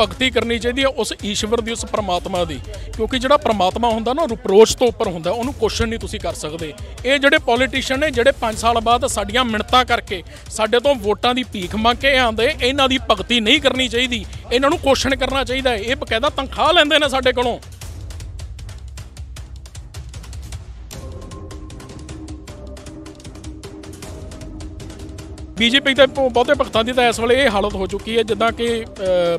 ਭਗਤੀ ਕਰਨੀ ਚਾਹੀਦੀ ਹੈ ਉਸ ਈਸ਼ਵਰ ਦੀ ਉਸ ਪਰਮਾਤਮਾ ਦੀ ਕਿਉਂਕਿ ਜਿਹੜਾ ਪਰਮਾਤਮਾ ਹੁੰਦਾ ਨਾ ਰਿਪਰੋਚ ਤੋਂ ਉੱਪਰ ਹੁੰਦਾ ਉਹਨੂੰ ਕੁਐਸਚਨ ਨਹੀਂ ਤੁਸੀਂ ਕਰ ਸਕਦੇ ਇਹ ਜਿਹੜੇ ਪੋਲੀਟੀਸ਼ੀਅਨ ਨੇ ਜਿਹੜੇ 5 ਸਾਲ ਬਾਅਦ ਸਾਡੀਆਂ ਮਿੰਨਤਾਂ ਕਰਕੇ ਸਾਡੇ ਤੋਂ ਵੋਟਾਂ ਦੀ ਭੀਖ ਮੰਗ ਕੇ ਆਂਦੇ ਇਹਨਾਂ ਦੀ ਭਗਤੀ ਨਹੀਂ ਕਰਨੀ ਚਾਹੀਦੀ ਇਹਨਾਂ ਨੂੰ ਕੁਐਸਚਨ ਕਰਨਾ ਚਾਹੀਦਾ ਹੈ ਇਹ ਬਕਾਇਦਾ ਤਨਖਾਹ ਲੈਂਦੇ ਨੇ ਸਾਡੇ ਕੋਲੋਂ ਬੀਜੇਪੀ ਦੇ ਬਹੁਤੇ ਭਗਤਾਂ ਦੀ ਤਾਂ ਇਸ ਵੇਲੇ ਇਹ ਹਾਲਤ ਹੋ ਚੁੱਕੀ ਹੈ ਜਿੱਦਾਂ ਕਿ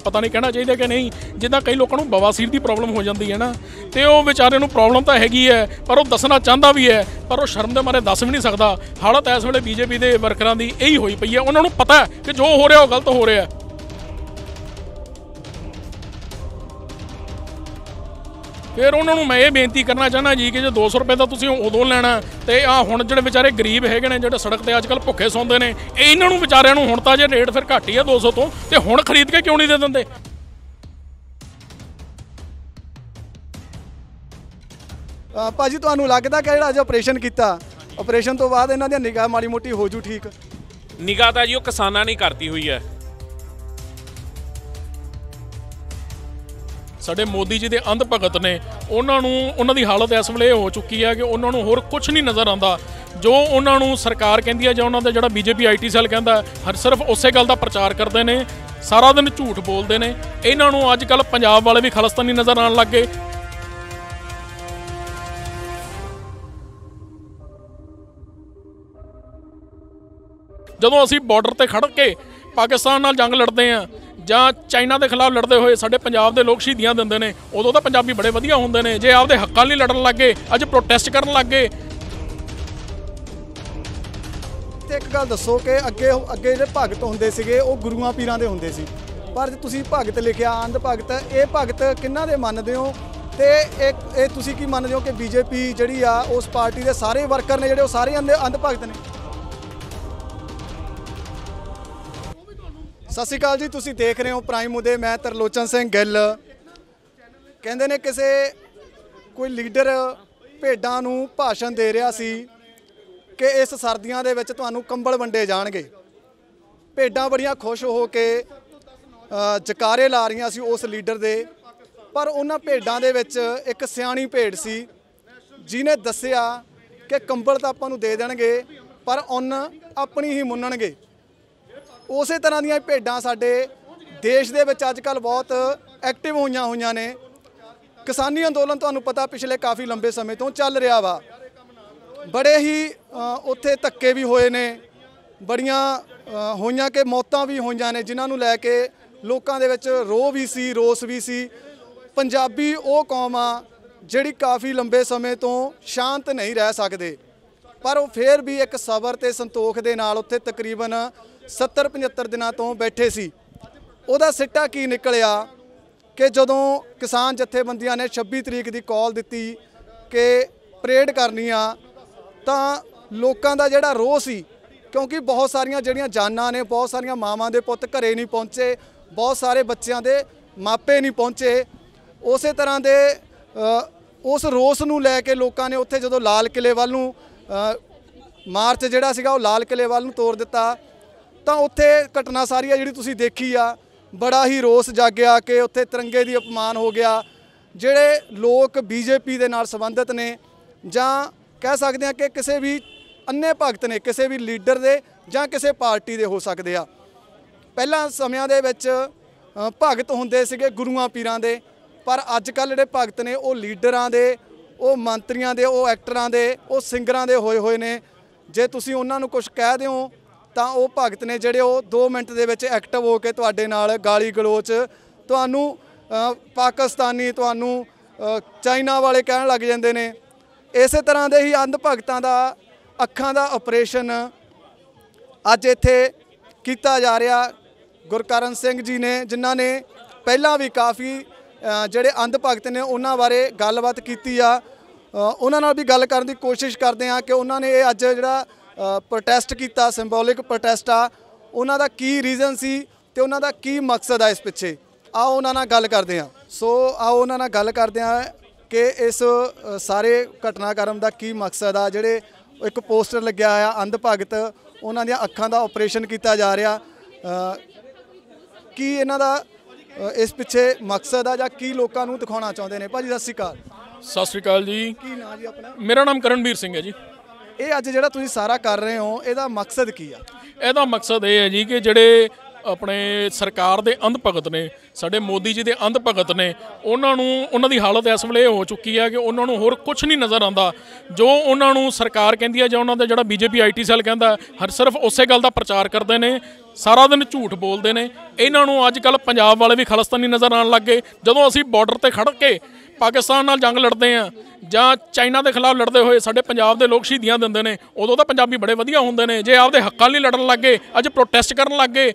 ਪਤਾ ਨਹੀਂ ਕਹਿਣਾ ਚਾਹੀਦਾ ਕਿ ਨਹੀਂ ਜਿੱਦਾਂ ਕਈ ਲੋਕਾਂ ਨੂੰ ਬਵਾਸੀਰ ਦੀ ਪ੍ਰੋਬਲਮ ਹੋ ਜਾਂਦੀ ਹੈ ਨਾ ਤੇ ਉਹ ਵਿਚਾਰੇ ਨੂੰ ਪ੍ਰੋਬਲਮ ਤਾਂ ਹੈਗੀ ਹੈ ਪਰ ਉਹ ਦੱਸਣਾ ਚਾਹੁੰਦਾ ਵੀ ਹੈ ਪਰ ਉਹ ਸ਼ਰਮ ਦੇ ਮਾਰੇ ਦੱਸ ਵੀ ਨਹੀਂ ਸਕਦਾ ਹਾਲਤ ਇਸ ਵੇਲੇ ਬੀਜੇਪੀ ਦੇ ਵਰਕਰਾਂ ਦੀ ਇਹੀ ਹੋਈ ਪਈ ਹੈ ਉਹਨਾਂ ਨੂੰ ਪਤਾ ਹੈ ਕਿ ਜੋ ਹੋ ਰਿਹਾ ਉਹ ਗਲਤ ਹੋ ਰਿਹਾ ਹੈ ਫਿਰ ਉਹਨਾਂ ਨੂੰ ਮੈਂ ਇਹ ਬੇਨਤੀ ਕਰਨਾ ਚਾਹਨਾ ਜੀ ਕਿ ਜੇ 200 ਰੁਪਏ ਦਾ ਤੁਸੀਂ ਉਦੋਂ ਲੈਣਾ ਤੇ ਆ ਹੁਣ ਜਿਹੜੇ ਵਿਚਾਰੇ ਗਰੀਬ ਹੈਗੇ ਨੇ ਜਿਹੜੇ ਸੜਕ ਤੇ ਅੱਜਕੱਲ ਭੁੱਖੇ ਸੌਂਦੇ ਨੇ ਇਹਨਾਂ ਨੂੰ ਵਿਚਾਰਿਆਂ ਨੂੰ ਹੁਣ ਤਾਂ ਜੇ ਰੇਟ ਫਿਰ ਘੱਟ ਹੀ ਆ 200 ਤੋਂ ਤੇ ਹੁਣ ਖਰੀਦ ਕੇ ਕਿਉਂ ਨਹੀਂ ਦੇ ਦਿੰਦੇ ਭਾਜੀ ਤੁਹਾਨੂੰ ਲੱਗਦਾ ਕਿ ਜਿਹੜਾ ਅੱਜ ਆਪਰੇਸ਼ਨ ਕੀਤਾ ਆਪਰੇਸ਼ਨ ਤੋਂ ਬਾਅਦ ਇਹਨਾਂ ਦੀ ਨਿਗਾਹ ਮਾੜੀ ਮੋਟੀ ਹੋ ਜੂ ਠੀਕ ਨਿਗਾਹ ਤਾਂ ਜੀ ਉਹ ਕਿਸਾਨਾਂ ਨੇ ਕਰਤੀ ਹੋਈ ਹੈ ਸਾਡੇ ਮੋਦੀ ਜੀ ਦੇ ਅੰਧ ਭਗਤ ਨੇ ਉਹਨਾਂ ਨੂੰ ਉਹਨਾਂ ਦੀ ਹਾਲਤ ਇਸ ਵੇਲੇ ਹੋ ਚੁੱਕੀ ਹੈ ਕਿ ਉਹਨਾਂ ਨੂੰ ਹੋਰ ਕੁਝ ਨਹੀਂ ਨਜ਼ਰ ਆਉਂਦਾ ਜੋ ਉਹਨਾਂ ਨੂੰ ਸਰਕਾਰ ਕਹਿੰਦੀ ਹੈ ਜਾਂ ਉਹਨਾਂ ਦਾ ਜਿਹੜਾ ਬੀਜੇਪੀ ਆਈਟੀ ਸੈੱਲ ਕਹਿੰਦਾ ਹਰ ਸਿਰਫ ਉਸੇ ਗੱਲ ਦਾ ਪ੍ਰਚਾਰ ਕਰਦੇ ਨੇ ਸਾਰਾ ਦਿਨ ਝੂਠ ਬੋਲਦੇ ਨੇ ਇਹਨਾਂ ਨੂੰ ਅੱਜ ਕੱਲ ਪੰਜਾਬ ਵਾਲੇ ਵੀ ਖਲਸਤਾਨੀ ਨਜ਼ਰ ਆਉਣ ਲੱਗ ਗਏ ਜਦੋਂ ਅਸੀਂ ਬਾਰਡਰ ਤੇ ਖੜ ਕੇ ਪਾਕਿਸਤਾਨ ਨਾਲ ਜੰਗ ਲੜਦੇ ਆਂ ਜਾਂ ਚਾਈਨਾ ਦੇ ਖਿਲਾਫ ਲੜਦੇ ਹੋਏ ਸਾਡੇ ਪੰਜਾਬ ਦੇ ਲੋਕ ਸ਼ਹੀਦੀਆਂ ਦਿੰਦੇ ਨੇ ਉਦੋਂ ਤਾਂ ਪੰਜਾਬੀ ਬੜੇ ਵਧੀਆ ਹੁੰਦੇ ਨੇ ਜੇ ਆਪਦੇ ਹੱਕਾਂ ਲਈ ਲੜਨ ਲੱਗੇ ਅੱਜ ਪ੍ਰੋਟੈਸਟ ਕਰਨ ਲੱਗੇ ਤੇ ਇੱਕ ਗੱਲ ਦੱਸੋ ਕਿ ਅੱਗੇ ਅੱਗੇ ਜਿਹੜੇ ਭਗਤ ਹੁੰਦੇ ਸੀਗੇ ਉਹ ਗੁਰੂਆਂ ਪੀਰਾਂ ਦੇ ਹੁੰਦੇ ਸੀ ਪਰ ਜੇ ਤੁਸੀਂ ਭਗਤ ਲਿਖਿਆ ਅੰਧ ਭਗਤ ਇਹ ਭਗਤ ਕਿੰਨਾ ਦੇ ਮੰਨਦੇ ਹੋ ਤੇ ਇਹ ਇਹ ਤੁਸੀਂ ਕੀ ਮੰਨਦੇ ਹੋ ਕਿ ਬੀਜੇਪੀ ਜਿਹੜੀ ਆ ਉਸ ਪਾਰਟੀ ਦੇ ਸਾਰੇ ਵਰਕਰ ਨੇ ਜਿਹੜੇ ਉਹ ਸਾਰੇ ਅੰਧ ਭਗਤ ਨੇ ਸਤਿ ਸ਼੍ਰੀ ਅਕਾਲ ਜੀ ਤੁਸੀਂ ਦੇਖ ਰਹੇ ਹੋ ਪ੍ਰਾਈਮ ਉਦੇ ਮੈਂ ਤਰਲੋਚਨ ਸਿੰਘ ਗਿੱਲ ਕਹਿੰਦੇ ਨੇ ਕਿਸੇ ਕੋਈ ਲੀਡਰ ਭੇਡਾਂ ਨੂੰ ਭਾਸ਼ਣ ਦੇ ਰਿਹਾ ਸੀ ਕਿ ਇਸ ਸਰਦੀਆਂ ਦੇ ਵਿੱਚ ਤੁਹਾਨੂੰ ਕੰਬਲ ਵੰਡੇ ਜਾਣਗੇ ਭੇਡਾਂ ਬੜੀਆਂ ਖੁਸ਼ ਹੋ ਕੇ ਜਕਾਰੇ ਲਾ ਰਹੀਆਂ ਸੀ ਉਸ ਲੀਡਰ ਦੇ ਪਰ ਉਹਨਾਂ ਭੇਡਾਂ ਦੇ ਵਿੱਚ ਇੱਕ ਸਿਆਣੀ ਭੇਡ ਸੀ ਜਿਨੇ ਦੱਸਿਆ ਕਿ ਕੰਬਲ ਤਾਂ ਆਪਾਂ ਨੂੰ ਦੇ ਦੇਣਗੇ ਪਰ ਉਹਨ ਆਪਣੀ ਹੀ ਮੁੰਨਣਗੇ ਉਸੇ ਤਰ੍ਹਾਂ ਦੀਆਂ ਭੇਡਾਂ ਸਾਡੇ ਦੇਸ਼ ਦੇ ਵਿੱਚ ਅੱਜ ਕੱਲ ਬਹੁਤ ਐਕਟਿਵ ਹੋਈਆਂ ਹੋਈਆਂ ਨੇ ਕਿਸਾਨੀ ਅੰਦੋਲਨ ਤੁਹਾਨੂੰ ਪਤਾ ਪਿਛਲੇ ਕਾਫੀ ਲੰਬੇ ਸਮੇਂ ਤੋਂ ਚੱਲ ਰਿਹਾ ਵਾ ਬੜੇ ਹੀ ਉੱਥੇ ਧੱਕੇ ਵੀ ਹੋਏ ਨੇ ਬੜੀਆਂ ਹੋਈਆਂ ਕਿ ਮੌਤਾਂ ਵੀ ਹੋਈਆਂ ਨੇ ਜਿਨ੍ਹਾਂ ਨੂੰ ਲੈ ਕੇ ਲੋਕਾਂ ਦੇ ਵਿੱਚ ਰੋ ਵੀ ਸੀ ਰੋਸ ਵੀ ਸੀ ਪੰਜਾਬੀ ਉਹ ਕੌਮ ਆ ਜਿਹੜੀ ਕਾਫੀ ਲੰਬੇ ਸਮੇਂ ਤੋਂ ਸ਼ਾਂਤ ਨਹੀਂ ਰਹਿ ਸਕਦੇ ਪਰ ਉਹ ਫੇਰ ਵੀ ਇੱਕ ਸਬਰ ਤੇ ਸੰਤੋਖ ਦੇ ਨਾਲ ਉੱਥੇ ਤਕਰੀਬਨ 70 75 ਦਿਨਾਂ ਤੋਂ ਬੈਠੇ ਸੀ ਉਹਦਾ ਸਿੱਟਾ ਕੀ ਨਿਕਲਿਆ ਕਿ ਜਦੋਂ ਕਿਸਾਨ ਜਥੇਬੰਦੀਆਂ ਨੇ 26 ਤਰੀਕ ਦੀ ਕਾਲ ਦਿੱਤੀ ਕਿ ਪਰੇਡ ਕਰਨੀ ਆ ਤਾਂ ਲੋਕਾਂ ਦਾ ਜਿਹੜਾ ਰੋਹ ਸੀ ਕਿਉਂਕਿ ਬਹੁਤ ਸਾਰੀਆਂ ਜਿਹੜੀਆਂ ਜਾਨਾਂ ਨੇ ਬਹੁਤ ਸਾਰੀਆਂ ਮਾਵਾਂ ਦੇ ਪੁੱਤ ਘਰੇ ਨਹੀਂ ਪਹੁੰਚੇ ਬਹੁਤ ਸਾਰੇ ਬੱਚਿਆਂ ਦੇ ਮਾਪੇ ਨਹੀਂ ਪਹੁੰਚੇ ਉਸੇ ਤਰ੍ਹਾਂ ਦੇ ਉਸ ਰੋਸ ਨੂੰ ਲੈ ਕੇ ਲੋਕਾਂ ਨੇ ਉੱਥੇ ਜਦੋਂ ਲਾਲ ਕਿਲੇ ਵੱਲ ਨੂੰ ਮਾਰਚ ਜਿਹੜਾ ਸੀਗਾ ਉਹ ਲਾਲ ਕਿਲੇ ਵੱਲ ਨੂੰ ਤੋੜ ਦਿੱਤਾ ਤਾਂ ਉੱਥੇ ਘਟਨਾ ਸਾਰੀ ਆ ਜਿਹੜੀ ਤੁਸੀਂ ਦੇਖੀ ਆ ਬੜਾ ਹੀ ਰੋਸ ਜਾਗਿਆ ਕਿ ਉੱਥੇ ਤਿਰੰਗੇ ਦੀ ਅਪਮਾਨ ਹੋ ਗਿਆ ਜਿਹੜੇ ਲੋਕ ਬੀਜੇਪੀ ਦੇ ਨਾਲ ਸੰਬੰਧਿਤ ਨੇ ਜਾਂ ਕਹਿ ਸਕਦੇ ਆ ਕਿ ਕਿਸੇ ਵੀ ਅੰਨੇ ਭਗਤ ਨੇ ਕਿਸੇ ਵੀ ਲੀਡਰ ਦੇ ਜਾਂ ਕਿਸੇ ਪਾਰਟੀ ਦੇ ਹੋ ਸਕਦੇ ਆ ਪਹਿਲਾਂ ਸਮਿਆਂ ਦੇ ਵਿੱਚ ਭਗਤ ਹੁੰਦੇ ਸੀਗੇ ਗੁਰੂਆਂ ਪੀਰਾਂ ਦੇ ਪਰ ਅੱਜ ਕੱਲ ਜਿਹੜੇ ਭਗਤ ਨੇ ਉਹ ਲੀਡਰਾਂ ਦੇ ਉਹ ਮੰਤਰੀਆਂ ਦੇ ਉਹ ਐਕਟਰਾਂ ਦੇ ਉਹ ਸਿੰਗਰਾਂ ਦੇ ਹੋਏ ਹੋਏ ਨੇ ਜੇ ਤੁਸੀਂ ਉਹਨਾਂ ਨੂੰ ਕੁਝ ਕਹਿ ਦਿਓ ਤਾਂ ਉਹ ਭਗਤ ਨੇ ਜਿਹੜੇ ਉਹ 2 ਮਿੰਟ ਦੇ ਵਿੱਚ ਐਕਟਿਵ ਹੋ ਕੇ ਤੁਹਾਡੇ ਨਾਲ ਗਾਲੀ ਗਲੋਚ ਤੁਹਾਨੂੰ ਪਾਕਿਸਤਾਨੀ ਤੁਹਾਨੂੰ ਚਾਈਨਾ ਵਾਲੇ ਕਹਿਣ ਲੱਗ ਜਾਂਦੇ ਨੇ ਇਸੇ ਤਰ੍ਹਾਂ ਦੇ ਹੀ ਅੰਧ ਭਗਤਾਂ ਦਾ ਅੱਖਾਂ ਦਾ ਆਪਰੇਸ਼ਨ ਅੱਜ ਇੱਥੇ ਕੀਤਾ ਜਾ ਰਿਹਾ ਗੁਰਕਰਨ ਸਿੰਘ ਜੀ ਨੇ ਜਿਨ੍ਹਾਂ ਨੇ ਪਹਿਲਾਂ ਵੀ ਕਾਫੀ ਜਿਹੜੇ ਅੰਧ ਭਗਤ ਨੇ ਉਹਨਾਂ ਬਾਰੇ ਗੱਲਬਾਤ ਕੀਤੀ ਆ ਉਹਨਾਂ ਨਾਲ ਵੀ ਗੱਲ ਕਰਨ ਦੀ ਕੋਸ਼ਿਸ਼ ਕਰਦੇ ਆ ਕਿ ਉਹਨਾਂ ਨੇ ਇਹ ਅੱਜ ਜਿਹੜਾ ਪ੍ਰੋਟੈਸਟ ਕੀਤਾ ਸਿੰਬੋਲਿਕ ਪ੍ਰੋਟੈਸਟ ਆ ਉਹਨਾਂ ਦਾ ਕੀ ਰੀਜ਼ਨ ਸੀ ਤੇ ਉਹਨਾਂ ਦਾ ਕੀ ਮਕਸਦ ਆ ਇਸ ਪਿੱਛੇ ਆਓ ਉਹਨਾਂ ਨਾਲ ਗੱਲ ਕਰਦੇ ਆ ਸੋ ਆਓ ਉਹਨਾਂ ਨਾਲ ਗੱਲ ਕਰਦੇ ਆ ਕਿ ਇਸ ਸਾਰੇ ਘਟਨਾਕ੍ਰਮ ਦਾ ਕੀ ਮਕਸਦ ਆ ਜਿਹੜੇ ਇੱਕ ਪੋਸਟਰ ਲੱਗਿਆ ਆ ਅੰਧ ਭਗਤ ਉਹਨਾਂ ਦੀਆਂ ਅੱਖਾਂ ਦਾ ਆਪਰੇਸ਼ਨ ਕੀਤਾ ਜਾ ਰਿਹਾ ਕੀ ਇਹਨਾਂ ਦਾ ਇਸ ਪਿੱਛੇ ਮਕਸਦ ਆ ਜਾਂ ਕੀ ਲੋਕਾਂ ਨੂੰ ਦਿਖਾਉਣਾ ਚਾਹੁੰਦੇ ਨੇ ਭਾਜੀ ਸਤਿ ਸ਼੍ਰੀ ਅਕਾਲ ਸਤਿ ਸ਼੍ਰੀ ਅਕਾਲ ਜੀ ਕੀ ਨਾਮ ਜੀ ਆਪਣਾ ਮੇਰਾ ਨਾਮ ਕਰਨਵੀਰ ਸਿੰਘ ਹੈ ਜੀ ਇਹ ਅੱਜ ਜਿਹੜਾ ਤੁਸੀਂ ਸਾਰਾ ਕਰ ਰਹੇ ਹੋ ਇਹਦਾ ਮਕਸਦ ਕੀ ਆ ਇਹਦਾ ਮਕਸਦ ਇਹ ਹੈ ਜੀ ਕਿ ਜਿਹੜੇ ਆਪਣੇ ਸਰਕਾਰ ਦੇ ਅੰਧ ਭਗਤ ਨੇ ਸਾਡੇ ਮੋਦੀ ਜੀ ਦੇ ਅੰਧ ਭਗਤ ਨੇ ਉਹਨਾਂ ਨੂੰ ਉਹਨਾਂ ਦੀ ਹਾਲਤ ਇਸ ਵੇਲੇ ਹੋ ਚੁੱਕੀ ਹੈ ਕਿ ਉਹਨਾਂ ਨੂੰ ਹੋਰ ਕੁਝ ਨਹੀਂ ਨਜ਼ਰ ਆਉਂਦਾ ਜੋ ਉਹਨਾਂ ਨੂੰ ਸਰਕਾਰ ਕਹਿੰਦੀ ਹੈ ਜਾਂ ਉਹਨਾਂ ਦਾ ਜਿਹੜਾ ਬੀਜੇਪੀ ਆਈਟੀ ਸੈੱਲ ਕਹਿੰਦਾ ਹਰ ਸਿਰਫ ਉਸੇ ਗੱਲ ਦਾ ਪ੍ਰਚਾਰ ਕਰਦੇ ਨੇ ਸਾਰਾ ਦਿਨ ਝੂਠ ਬੋਲਦੇ ਨੇ ਇਹਨਾਂ ਨੂੰ ਅੱਜ ਕੱਲ ਪੰਜਾਬ ਵਾਲੇ ਵੀ ਖਲਸਤਾਨੀ ਨਜ਼ਰ ਆਉਣ ਲੱਗੇ ਜਦੋਂ ਅਸੀਂ ਬਾਰਡਰ ਤੇ ਖੜ ਕੇ ਪਾਕਿਸਤਾਨ ਨਾਲ ਜੰਗ ਲੜਦੇ ਆ ਜਾਂ ਚਾਈਨਾ ਦੇ ਖਿਲਾਫ ਲੜਦੇ ਹੋਏ ਸਾਡੇ ਪੰਜਾਬ ਦੇ ਲੋਕ ਸ਼ਹੀਦੀਆਂ ਦਿੰਦੇ ਨੇ ਉਦੋਂ ਤਾਂ ਪੰਜਾਬੀ ਬੜੇ ਵਧੀਆ ਹੁੰਦੇ ਨੇ ਜੇ ਆਪਦੇ ਹੱਕਾਂ ਲਈ ਲੜਨ ਲੱਗੇ ਅੱਜ ਪ੍ਰੋਟੈਸਟ ਕਰਨ ਲੱਗੇ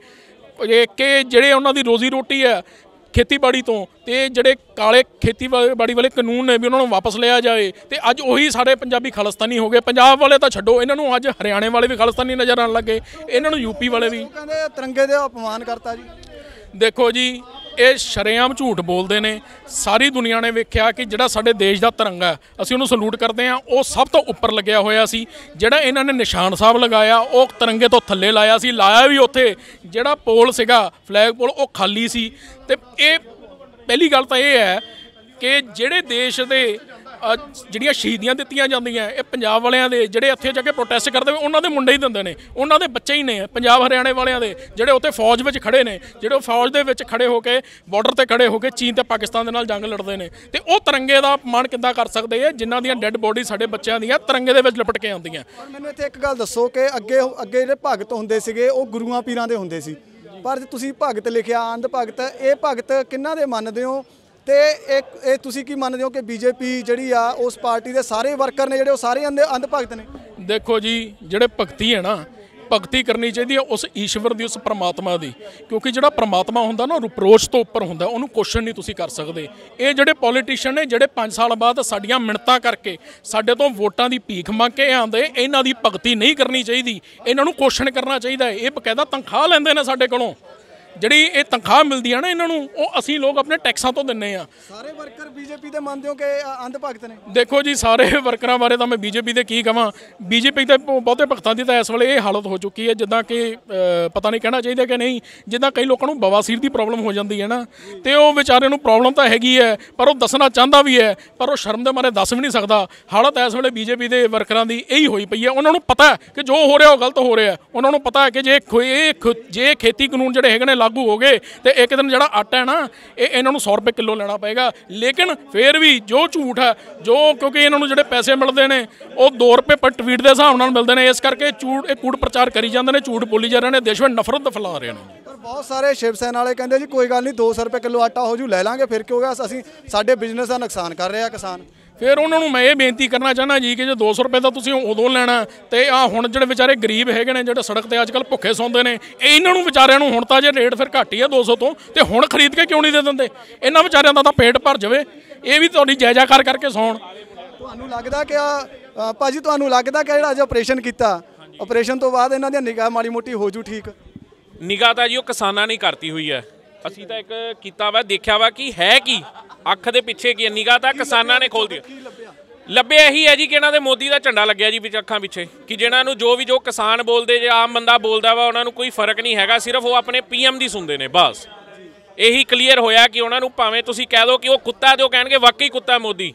ਕਿ ਜਿਹੜੇ ਉਹਨਾਂ ਦੀ ਰੋਜ਼ੀ ਰੋਟੀ ਹੈ ਖੇਤੀਬਾੜੀ ਤੋਂ ਤੇ ਜਿਹੜੇ ਕਾਲੇ ਖੇਤੀਬਾੜੀ ਵਾਲੇ ਕਾਨੂੰਨ ਨੇ ਵੀ ਉਹਨਾਂ ਨੂੰ ਵਾਪਸ ਲਿਆ ਜਾਏ ਤੇ ਅੱਜ ਉਹੀ ਸਾਡੇ ਪੰਜਾਬੀ ਖਾਲਸਤਾਨੀ ਹੋ ਗਏ ਪੰਜਾਬ ਵਾਲੇ ਤਾਂ ਛੱਡੋ ਇਹਨਾਂ ਨੂੰ ਅੱਜ ਹਰਿਆਣੇ ਵਾਲੇ ਵੀ ਖਾਲਸਤਾਨੀ ਨਜ਼ਰ ਆਉਣ ਲੱਗੇ ਇਹਨਾਂ ਨੂੰ ਯੂਪੀ ਵਾਲੇ ਵੀ ਕਹਿੰਦੇ ਤਿਰੰਗੇ ਦੇ ਅਪਮਾਨ ਕਰਤਾ ਜੀ ਦੇਖੋ ਜੀ ਇਹ ਸ਼ਰੇਆਮ ਝੂਠ ਬੋਲਦੇ ਨੇ ਸਾਰੀ ਦੁਨੀਆ ਨੇ ਵੇਖਿਆ ਕਿ ਜਿਹੜਾ ਸਾਡੇ ਦੇਸ਼ ਦਾ ਤਿਰੰਗਾ ਅਸੀਂ ਉਹਨੂੰ ਸਲੂਟ ਕਰਦੇ ਹਾਂ ਉਹ ਸਭ ਤੋਂ ਉੱਪਰ ਲੱਗਿਆ ਹੋਇਆ ਸੀ ਜਿਹੜਾ ਇਹਨਾਂ ਨੇ ਨਿਸ਼ਾਨ ਸਾਹਿਬ ਲਗਾਇਆ ਉਹ ਤਿਰੰਗੇ ਤੋਂ ਥੱਲੇ ਲਾਇਆ ਸੀ ਲਾਇਆ ਵੀ ਉੱਥੇ ਜਿਹੜਾ ਪੋਲ ਸੀਗਾ ਫਲੈਗ ਪੋਲ ਉਹ ਖਾਲੀ ਸੀ ਤੇ ਇਹ ਪਹਿਲੀ ਗੱਲ ਤਾਂ ਇਹ ਹੈ ਕਿ ਜਿਹੜੇ ਦੇਸ਼ ਦੇ ਜਿਹੜੀਆਂ ਸ਼ਹੀਦੀਆਂ ਦਿੱਤੀਆਂ ਜਾਂਦੀਆਂ ਇਹ ਪੰਜਾਬ ਵਾਲਿਆਂ ਦੇ ਜਿਹੜੇ ਇੱਥੇ ਜਾ ਕੇ ਪ੍ਰੋਟੈਸਟ ਕਰਦੇ ਉਹਨਾਂ ਦੇ ਮੁੰਡੇ ਹੀ ਦਿੰਦੇ ਨੇ ਉਹਨਾਂ ਦੇ ਬੱਚੇ ਹੀ ਨੇ ਪੰਜਾਬ ਹਰਿਆਣੇ ਵਾਲਿਆਂ ਦੇ ਜਿਹੜੇ ਉੱਥੇ ਫੌਜ ਵਿੱਚ ਖੜੇ ਨੇ ਜਿਹੜੇ ਫੌਜ ਦੇ ਵਿੱਚ ਖੜੇ ਹੋ ਕੇ ਬਾਰਡਰ ਤੇ ਖੜੇ ਹੋ ਕੇ ਚੀਨ ਤੇ ਪਾਕਿਸਤਾਨ ਦੇ ਨਾਲ ਜੰਗ ਲੜਦੇ ਨੇ ਤੇ ਉਹ ਤਿਰੰਗੇ ਦਾ ਅਪਮਾਨ ਕਿੱਦਾਂ ਕਰ ਸਕਦੇ ਆ ਜਿਨ੍ਹਾਂ ਦੀਆਂ ਡੈੱਡ ਬੋਡੀ ਸਾਡੇ ਬੱਚਿਆਂ ਦੀਆਂ ਤਿਰੰਗੇ ਦੇ ਵਿੱਚ ਲਪਟ ਕੇ ਆਉਂਦੀਆਂ ਮੈਨੂੰ ਇੱਥੇ ਇੱਕ ਗੱਲ ਦੱਸੋ ਕਿ ਅੱਗੇ ਅੱਗੇ ਜਿਹੜੇ ਭਗਤ ਹੁੰਦੇ ਸੀਗੇ ਉਹ ਗੁਰੂਆਂ ਪੀਰਾਂ ਦੇ ਹੁੰਦੇ ਸੀ ਪਰ ਤੁਸੀਂ ਭਗਤ ਲਿਖਿਆ ਆਨੰਦ ਭਗਤ ਇਹ ਭਗਤ ਕਿੰਨਾ ਦੇ ਮੰਨਦੇ ਹੋ ਤੇ ਇਹ ਇਹ ਤੁਸੀਂ ਕੀ ਮੰਨਦੇ ਹੋ ਕਿ ਬੀਜੇਪੀ ਜਿਹੜੀ ਆ ਉਸ ਪਾਰਟੀ ਦੇ ਸਾਰੇ ਵਰਕਰ ਨੇ ਜਿਹੜੇ ਉਹ ਸਾਰੇ ਅੰਧ ਅੰਧ ਭਗਤ ਨੇ ਦੇਖੋ ਜੀ ਜਿਹੜੇ ਭਗਤੀ ਹੈ ਨਾ ਭਗਤੀ ਕਰਨੀ ਚਾਹੀਦੀ ਹੈ ਉਸ ਈਸ਼ਵਰ ਦੀ ਉਸ ਪ੍ਰਮਾਤਮਾ ਦੀ ਕਿਉਂਕਿ ਜਿਹੜਾ ਪ੍ਰਮਾਤਮਾ ਹੁੰਦਾ ਨਾ ਰਿਪਰੋਚ ਤੋਂ ਉੱਪਰ ਹੁੰਦਾ ਉਹਨੂੰ ਕੁਐਸਚਨ ਨਹੀਂ ਤੁਸੀਂ ਕਰ ਸਕਦੇ ਇਹ ਜਿਹੜੇ ਪੋਲੀਟੀਸ਼ੀਅਨ ਨੇ ਜਿਹੜੇ 5 ਸਾਲ ਬਾਅਦ ਸਾਡੀਆਂ ਮਿੰਨਤਾਂ ਕਰਕੇ ਸਾਡੇ ਤੋਂ ਵੋਟਾਂ ਦੀ ਭੀਖ ਮੰਗ ਕੇ ਆਂਦੇ ਇਹਨਾਂ ਦੀ ਭਗਤੀ ਨਹੀਂ ਕਰਨੀ ਚਾਹੀਦੀ ਇਹਨਾਂ ਨੂੰ ਕੁਐਸਚਨ ਕਰਨਾ ਚਾਹੀਦਾ ਇਹ ਬਕਾਇਦਾ ਤਨਖਾਹ ਲੈਂਦੇ ਨੇ ਸਾਡੇ ਕੋਲੋਂ ਜਿਹੜੀ ਇਹ ਤਨਖਾਹ ਮਿਲਦੀ ਆ ਨਾ ਇਹਨਾਂ ਨੂੰ ਉਹ ਅਸੀਂ ਲੋਕ ਆਪਣੇ ਟੈਕਸਾਂ ਤੋਂ ਦਿੰਨੇ ਆ ਸਾਰੇ ਵਰਕਰ ਬੀਜੇਪੀ ਦੇ ਮੰਨਦੇ ਹੋ ਕਿ ਅੰਧ ਭਗਤ ਨੇ ਦੇਖੋ ਜੀ ਸਾਰੇ ਵਰਕਰਾਂ ਬਾਰੇ ਤਾਂ ਮੈਂ ਬੀਜੇਪੀ ਦੇ ਕੀ ਕਹਾਂ ਬੀਜੇਪੀ ਤਾਂ ਬਹੁਤੇ ਭਗਤਾਂ ਦੀ ਤਾਂ ਇਸ ਵੇਲੇ ਇਹ ਹਾਲਤ ਹੋ ਚੁੱਕੀ ਹੈ ਜਿੱਦਾਂ ਕਿ ਪਤਾ ਨਹੀਂ ਕਹਿਣਾ ਚਾਹੀਦਾ ਕਿ ਨਹੀਂ ਜਿੱਦਾਂ ਕਈ ਲੋਕਾਂ ਨੂੰ ਬਵਾਸੀਰ ਦੀ ਪ੍ਰੋਬਲਮ ਹੋ ਜਾਂਦੀ ਹੈ ਨਾ ਤੇ ਉਹ ਵਿਚਾਰੇ ਨੂੰ ਪ੍ਰੋਬਲਮ ਤਾਂ ਹੈਗੀ ਹੈ ਪਰ ਉਹ ਦੱਸਣਾ ਚਾਹੁੰਦਾ ਵੀ ਹੈ ਪਰ ਉਹ ਸ਼ਰਮ ਦੇ ਮਾਰੇ ਦੱਸ ਵੀ ਨਹੀਂ ਸਕਦਾ ਹਾਲਤ ਇਸ ਵੇਲੇ ਬੀਜੇਪੀ ਦੇ ਵਰਕਰਾਂ ਦੀ ਇਹੀ ਹੋਈ ਪਈ ਹੈ ਉਹਨਾਂ ਨੂੰ ਪਤਾ ਹੈ ਕਿ ਜੋ ਹੋ ਰਿਹਾ ਉਹ ਗਲਤ ਹੋ ਰਿਹਾ ਉਹਨਾਂ ਨੂੰ ਪਤਾ ਹੈ ਕਿ ਜੇ ਕੋਈ ਜੇ ਖੇਤੀ ਕਾਨੂੰਨ ਜਿਹੜੇ ਹੈਗੇ ਨੇ ਲਾਗੂ ਹੋ ਗਏ ਤੇ ਇੱਕ ਦਿਨ ਜਿਹੜਾ ਆਟਾ ਹੈ ਨਾ ਇਹ ਇਹਨਾਂ ਨੂੰ 100 ਰੁਪਏ ਕਿਲੋ ਲੈਣਾ ਪਏਗਾ ਲੇਕਿਨ ਫੇਰ ਵੀ ਜੋ ਝੂਠ ਹੈ ਜੋ ਕਿਉਂਕਿ ਇਹਨਾਂ ਨੂੰ ਜਿਹੜੇ ਪੈਸੇ ਮਿਲਦੇ ਨੇ ਉਹ 2 ਰੁਪਏ ਪਰ ਟਵੀਟ ਦੇ ਹਿਸਾਬ ਨਾਲ ਮਿਲਦੇ ਨੇ ਇਸ ਕਰਕੇ ਝੂਠ ਇਹ ਕੂੜ ਪ੍ਰਚਾਰ ਕਰੀ ਜਾਂਦੇ ਨੇ ਝੂਠ ਬੋਲੀ ਜਾ ਰਹੇ ਨੇ ਦੇਸ਼ ਵਿੱਚ ਨਫ਼ਰਤ ਫੈਲਾ ਰਹੇ ਨੇ ਬਹੁਤ ਸਾਰੇ ਸ਼ਿਵ ਸੈਨ ਵਾਲੇ ਕਹਿੰਦੇ ਜੀ ਕੋਈ ਗੱਲ ਨਹੀਂ 200 ਰੁਪਏ ਕਿਲੋ ਆਟਾ ਹੋ ਜੂ ਲੈ ਲਾਂਗੇ ਫਿਰ ਕਿਉਂ ਗਿਆ ਅਸੀਂ ਸਾਡੇ ਬਿਜ਼ਨਸ ਦਾ ਨੁਕਸਾਨ ਕਰ ਰਿਹਾ ਕਿਸਾਨ ਫਿਰ ਉਹਨਾਂ ਨੂੰ ਮੈਂ ਇਹ ਬੇਨਤੀ ਕਰਨਾ ਚਾਹਨਾ ਜੀ ਕਿ ਜੇ 200 ਰੁਪਏ ਦਾ ਤੁਸੀਂ ਉਦੋਂ ਲੈਣਾ ਤੇ ਆ ਹੁਣ ਜਿਹੜੇ ਵਿਚਾਰੇ ਗਰੀਬ ਹੈਗੇ ਨੇ ਜਿਹੜੇ ਸੜਕ ਤੇ ਅੱਜਕੱਲ ਭੁੱਖੇ ਸੌਂਦੇ ਨੇ ਇਹਨਾਂ ਨੂੰ ਵਿਚਾਰਿਆਂ ਨੂੰ ਹੁਣ ਤਾਂ ਜੇ ਰੇਟ ਫਿਰ ਘੱਟ ਹੀ ਆ 200 ਤੋਂ ਤੇ ਹੁਣ ਖਰੀਦ ਕੇ ਕਿਉਂ ਨਹੀਂ ਦੇ ਦਿੰਦੇ ਇਹਨਾਂ ਵਿਚਾਰਿਆਂ ਦਾ ਤਾਂ ਪੇਟ ਭਰ ਜਾਵੇ ਇਹ ਵੀ ਤੁਹਾਡੀ ਜੈਕਾਰ ਕਰਕੇ ਸੌਣ ਤੁਹਾਨੂੰ ਲੱਗਦਾ ਕਿ ਆ ਭਾਜੀ ਤੁਹਾਨੂੰ ਲੱਗਦਾ ਕਿ ਜਿਹੜਾ ਅੱਜ ਆਪਰੇਸ਼ਨ ਕੀਤਾ ਆਪਰੇਸ਼ਨ ਤੋਂ ਬਾਅਦ ਇਹਨਾਂ ਦੀ ਨਿਗਾਹ ਮਾੜੀ ਮੋਟੀ ਹੋ ਜੂ ਠੀਕ ਨਿਗਾਹ ਤਾਂ ਜੀ ਉਹ ਕਿਸਾਨਾਂ ਨੇ ਕਰਤੀ ਹੋਈ ਹੈ ਅਸੀਂ ਤਾਂ ਇੱਕ ਕੀਤਾ ਵਾ ਦੇਖਿਆ ਵਾ ਕਿ ਹੈ ਕੀ ਅੱਖ ਦੇ ਪਿੱਛੇ ਕੀ ਨਿਗਾਹ ਤਾਂ ਕਿਸਾਨਾਂ ਨੇ ਖੋਲਦੀ ਲੱਭਿਆ ਇਹੀ ਹੈ ਜੀ ਕਿ ਇਹਨਾਂ ਦੇ ਮੋਦੀ ਦਾ ਝੰਡਾ ਲੱਗਿਆ ਜੀ ਵਿੱਚ ਅੱਖਾਂ ਪਿੱਛੇ ਕਿ ਜਿਹਨਾਂ ਨੂੰ ਜੋ ਵੀ ਜੋ ਕਿਸਾਨ ਬੋਲਦੇ ਜੇ ਆਮ ਬੰਦਾ ਬੋਲਦਾ ਵਾ ਉਹਨਾਂ ਨੂੰ ਕੋਈ ਫਰਕ ਨਹੀਂ ਹੈਗਾ ਸਿਰਫ ਉਹ ਆਪਣੇ ਪੀਐਮ ਦੀ ਸੁਣਦੇ ਨੇ ਬਸ ਇਹੀ ਕਲੀਅਰ ਹੋਇਆ ਕਿ ਉਹਨਾਂ ਨੂੰ ਭਾਵੇਂ ਤੁਸੀਂ ਕਹਿ ਦਿਓ ਕਿ ਉਹ ਕੁੱਤਾ ਜੋ ਕਹਿਣਗੇ ਵਾਕਈ ਕੁੱਤਾ ਮੋਦੀ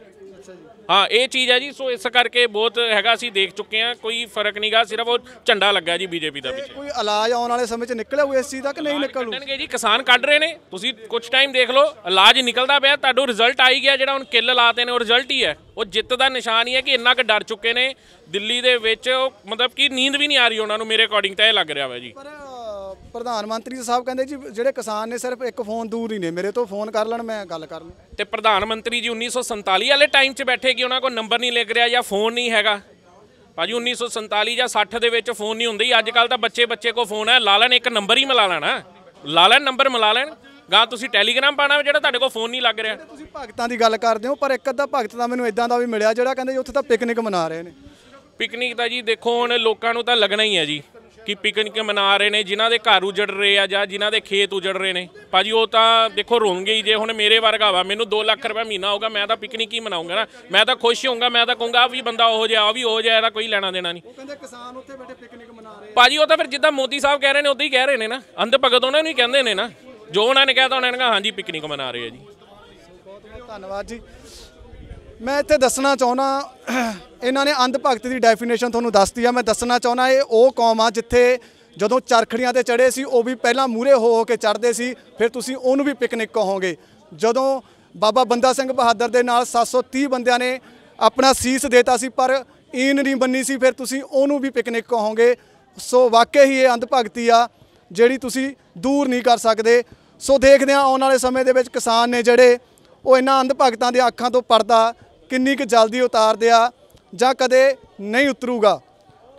ਹਾਂ ਇਹ ਚੀਜ਼ ਹੈ ਜੀ ਸੋ ਇਸ ਕਰਕੇ ਬਹੁਤ ਹੈਗਾ ਅਸੀਂ ਦੇਖ ਚੁੱਕੇ ਹਾਂ ਕੋਈ ਫਰਕ ਨਹੀਂਗਾ ਸਿਰਫ ਉਹ ਝੰਡਾ ਲੱਗਾ ਜੀ ਬੀਜੇਪੀ ਦਾ ਪਿੱਛੇ ਕੋਈ ਇਲਾਜ ਆਉਣ ਵਾਲੇ ਸਮੇਂ 'ਚ ਨਿਕਲਿਆ ਹੋਏ ਇਸ ਚੀਜ਼ ਦਾ ਕਿ ਨਹੀਂ ਨਿਕਲੂ ਕੱਢਣਗੇ ਜੀ ਕਿਸਾਨ ਕੱਢ ਰਹੇ ਨੇ ਤੁਸੀਂ ਕੁਝ ਟਾਈਮ ਦੇਖ ਲਓ ਇਲਾਜ ਨਿਕਲਦਾ ਪਿਆ ਤੁਹਾਡਾ ਰਿਜ਼ਲਟ ਆਈ ਗਿਆ ਜਿਹੜਾ ਹੁਣ ਕਿੱਲ ਲਾਤੇ ਨੇ ਉਹ ਰਿਜ਼ਲਟ ਹੀ ਹੈ ਉਹ ਜਿੱਤ ਦਾ ਨਿਸ਼ਾਨ ਹੀ ਹੈ ਕਿ ਇੰਨਾ ਕੁ ਡਰ ਚੁੱਕੇ ਨੇ ਦਿੱਲੀ ਦੇ ਵਿੱਚ ਮਤਲਬ ਕਿ ਨੀਂਦ ਵੀ ਨਹੀਂ ਆ ਰਹੀ ਉਹਨਾਂ ਨੂੰ ਮੇਰੇ ਅਕੋਰਡਿੰਗ ਤਾਂ ਇਹ ਲੱਗ ਰਿਹਾ ਵਾ ਜੀ ਪਰ ਪ੍ਰਧਾਨ ਮੰਤਰੀ ਸਾਹਿਬ ਕਹਿੰਦੇ ਜੀ ਜਿਹੜੇ ਕਿਸਾਨ ਨੇ ਸਿਰਫ ਇੱਕ ਫੋਨ ਦੂਰ ਹੀ ਨੇ ਮੇਰੇ ਤੋਂ ਫੋਨ ਕਰ ਲੈਣ ਮੈਂ ਗੱਲ ਕਰ ਲਵਾਂ ਤੇ ਪ੍ਰਧਾਨ ਮੰਤਰੀ ਜੀ 1947 ਵਾਲੇ ਟਾਈਮ 'ਚ ਬੈਠੇ ਕਿ ਉਹਨਾਂ ਕੋਲ ਨੰਬਰ ਨਹੀਂ ਲੱਗ ਰਿਹਾ ਜਾਂ ਫੋਨ ਨਹੀਂ ਹੈਗਾ ਭਾਜੀ 1947 ਜਾਂ 60 ਦੇ ਵਿੱਚ ਫੋਨ ਨਹੀਂ ਹੁੰਦੇ ਅੱਜ ਕੱਲ ਤਾਂ ਬੱਚੇ ਬੱਚੇ ਕੋ ਫੋਨ ਹੈ ਲਾ ਲੈਣ ਇੱਕ ਨੰਬਰ ਹੀ ਮਿਲਾ ਲੈਣਾ ਲਾ ਲੈਣ ਨੰਬਰ ਮਿਲਾ ਲੈਣ ਗਾ ਤੁਸੀਂ ਟੈਲੀਗ੍ਰਾਮ ਪਾਣਾ ਜਿਹੜਾ ਤੁਹਾਡੇ ਕੋਲ ਫੋਨ ਨਹੀਂ ਲੱਗ ਰਿਹਾ ਤੁਸੀਂ ਭਗਤਾਂ ਦੀ ਗੱਲ ਕਰਦੇ ਹੋ ਪਰ ਇੱਕ ਅੱਧਾ ਭਗਤ ਤਾਂ ਮੈਨੂੰ ਇਦਾਂ ਦਾ ਵੀ ਮਿਲਿਆ ਜਿਹੜਾ ਕਹਿੰਦੇ ਉੱਥੇ ਤਾਂ ਪਿਕਨਿਕ ਮਨਾ ਰਹੇ ਨੇ ਪਿਕਨਿਕ ਤਾਂ ਜੀ ਦੇਖੋ ਹੁਣ ਲੋਕਾਂ ਨੂੰ ਤਾਂ ਲੱਗਣਾ ਹੀ ਹੈ ਜੀ ਕਿ ਪਿਕਨਿਕ ਮਨਾ ਰਹੇ ਨੇ ਜਿਨ੍ਹਾਂ ਦੇ ਘਰ ਉਜੜ ਰਹੇ ਆ ਜਾਂ ਜਿਨ੍ਹਾਂ ਦੇ ਖੇਤ ਉਜੜ ਰਹੇ ਨੇ ਭਾਜੀ ਉਹ ਤਾਂ ਦੇਖੋ ਰੋਣਗੇ ਹੀ ਜੇ ਹੁਣ ਮੇਰੇ ਵਰਗਾ ਵਾ ਮੈਨੂੰ 2 ਲੱਖ ਰੁਪਏ ਮਹੀਨਾ ਹੋਗਾ ਮੈਂ ਤਾਂ ਪਿਕਨਿਕ ਹੀ ਮਨਾਉਂਗਾ ਨਾ ਮੈਂ ਤਾਂ ਖੁਸ਼ ਹੋਊਂਗਾ ਮੈਂ ਤਾਂ ਕਹੂੰਗਾ ਆ ਵੀ ਬੰਦਾ ਉਹ ਜਿਹਾ ਆ ਵੀ ਉਹ ਜਿਹਾ ਇਹਦਾ ਕੋਈ ਲੈਣਾ ਦੇਣਾ ਨਹੀਂ ਉਹ ਕਹਿੰਦੇ ਕਿਸਾਨ ਉੱਥੇ ਬੈਠੇ ਪਿਕਨਿਕ ਮਨਾ ਰਹੇ ਭਾਜੀ ਉਹ ਤਾਂ ਫਿਰ ਜਿੱਦਾਂ ਮੋਦੀ ਸਾਹਿਬ ਕਹਿ ਰਹੇ ਨੇ ਉਦਾਂ ਹੀ ਕਹਿ ਰਹੇ ਨੇ ਨਾ ਅੰਧ ਭਗਤ ਉਹਨਾਂ ਨੂੰ ਹੀ ਕਹਿੰਦੇ ਨੇ ਨਾ ਜੋ ਉਹਨਾਂ ਨੇ ਕਹਿਤਾ ਉਹਨਾਂ ਨੇ ਕਹਾਂ ਹਾਂਜੀ ਪਿਕਨਿਕ ਮਨਾ ਰਹੇ ਆ ਜੀ ਬਹੁਤ ਬਹੁਤ ਧੰਨਵਾਦ ਜੀ ਮੈਂ ਇੱਥੇ ਦੱਸਣਾ ਚਾਹੁੰਦਾ ਇਹਨਾਂ ਨੇ ਅੰਧ ਭਗਤ ਦੀ ਡੈਫੀਨੇਸ਼ਨ ਤੁਹਾਨੂੰ ਦੱਸਤੀ ਆ ਮੈਂ ਦੱਸਣਾ ਚਾਹੁੰਦਾ ਇਹ ਉਹ ਕੌਮ ਆ ਜਿੱਥੇ ਜਦੋਂ ਚਰਖੜੀਆਂ ਤੇ ਚੜੇ ਸੀ ਉਹ ਵੀ ਪਹਿਲਾਂ ਮੂਰੇ ਹੋ ਹੋ ਕੇ ਚੜਦੇ ਸੀ ਫਿਰ ਤੁਸੀਂ ਉਹਨੂੰ ਵੀ ਪਿਕਨਿਕ ਕਹੋਗੇ ਜਦੋਂ ਬਾਬਾ ਬੰਦਾ ਸਿੰਘ ਬਹਾਦਰ ਦੇ ਨਾਲ 730 ਬੰਦਿਆਂ ਨੇ ਆਪਣਾ ਸੀਸ ਦੇਤਾ ਸੀ ਪਰ ਈਨ ਨਹੀਂ ਬੰਨੀ ਸੀ ਫਿਰ ਤੁਸੀਂ ਉਹਨੂੰ ਵੀ ਪਿਕਨਿਕ ਕਹੋਗੇ ਸੋ ਵਾਕਿਆ ਹੀ ਇਹ ਅੰਧ ਭਗਤੀ ਆ ਜਿਹੜੀ ਤੁਸੀਂ ਦੂਰ ਨਹੀਂ ਕਰ ਸਕਦੇ ਸੋ ਦੇਖਦੇ ਆ ਆਉਣ ਵਾਲੇ ਸਮੇਂ ਦੇ ਵਿੱਚ ਕਿਸਾਨ ਨੇ ਜਿਹੜੇ ਉਹ ਇਹਨਾਂ ਅੰਧ ਭਗਤਾਂ ਦੀਆਂ ਅੱਖਾਂ ਤੋਂ ਪਰਦਾ ਕਿੰਨੀ ਕੁ ਜਲਦੀ ਉਤਾਰਦੇ ਆ ਜਾਂ ਕਦੇ ਨਹੀਂ ਉਤਰੂਗਾ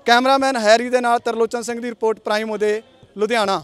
ਕੈਮਰਾਮੈਨ ਹੈਰੀ ਦੇ ਨਾਲ ਤਰਲੋਚਨ ਸਿੰਘ ਦੀ ਰਿਪੋਰਟ ਪ੍ਰਾਈਮ ਉਹਦੇ ਲੁਧਿਆਣਾ